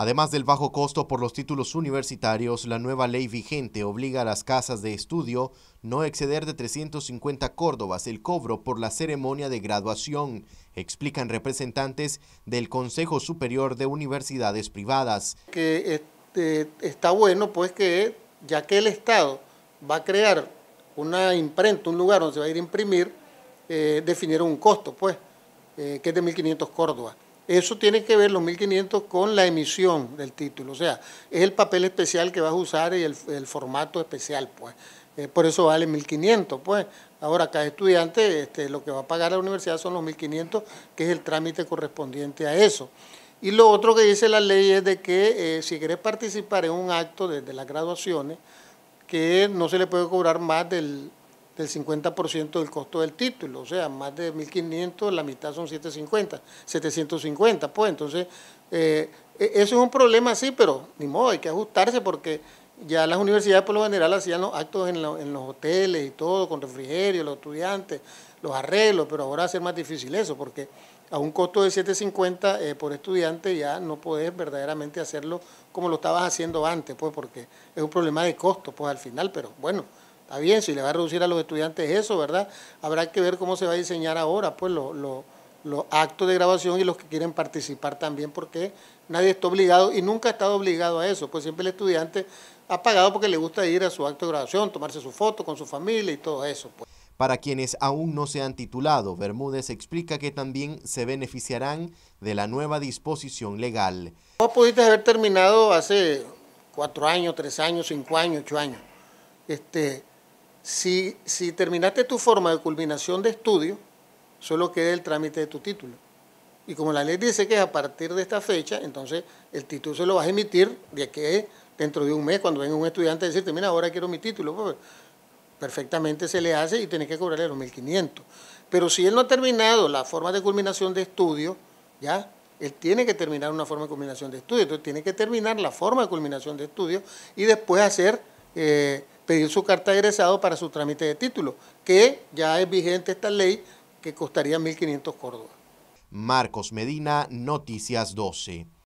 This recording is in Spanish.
Además del bajo costo por los títulos universitarios, la nueva ley vigente obliga a las casas de estudio no exceder de 350 córdobas el cobro por la ceremonia de graduación, explican representantes del Consejo Superior de Universidades Privadas. Que este, está bueno pues que ya que el Estado va a crear una imprenta, un lugar donde se va a ir a imprimir, eh, definieron un costo pues, eh, que es de 1.500 córdobas. Eso tiene que ver los 1500 con la emisión del título, o sea, es el papel especial que vas a usar y el, formato especial, pues. Eh, por eso vale 1500, pues. Ahora, cada estudiante este, lo que va a pagar la universidad son los 1500, que es el trámite correspondiente a eso. Y lo otro que dice la ley es de que eh, si querés participar en un acto desde las graduaciones, que no se le puede cobrar más del del 50% del costo del título, o sea, más de 1.500, la mitad son 750, 750, pues entonces eh, e-, eso es un problema, sí, pero ni modo, hay que ajustarse porque ya las universidades por lo general hacían los actos en, los hoteles y todo, con refrigerio, los estudiantes, los arreglos, pero ahora va a ser más difícil eso porque a un costo de 7.50 eh, por estudiante ya no podés verdaderamente hacerlo como lo estabas haciendo antes, pues porque es un problema de costo, pues al final, pero bueno. Está bien, si le va a reducir a los estudiantes eso, ¿verdad? Habrá que ver cómo se va a diseñar ahora, pues, los actos de grabación y los que quieren participar también, porque nadie está obligado y nunca ha estado obligado a eso, pues siempre el estudiante ha pagado porque le gusta ir a su acto de grabación, tomarse su foto con su familia y todo eso. Pues. Para quienes aún no se han titulado, Bermúdez explica que también se beneficiarán de la nueva disposición legal. Vos pudiste haber terminado hace cuatro años, tres años, cinco años, ocho años. Este, si, terminaste tu forma de culminación de estudio, solo queda el trámite de tu título. Y como la ley dice que a partir de esta fecha, entonces el título se lo vas a emitir de que dentro de un mes, cuando venga un estudiante a decirte, mira, ahora quiero mi título. Pues, perfectamente se le hace y tiene que cobrarle los 1.500. Pero si él no ha terminado la forma de culminación de estudio, ya, él tiene que terminar una forma de culminación de estudio. Entonces tiene que terminar la forma de culminación de estudio y después hacer... Eh, pedir su carta de egresado para su trámite de título, que ya es vigente esta ley que costaría 1.500 córdobas. Marcos Medina, Noticias 12.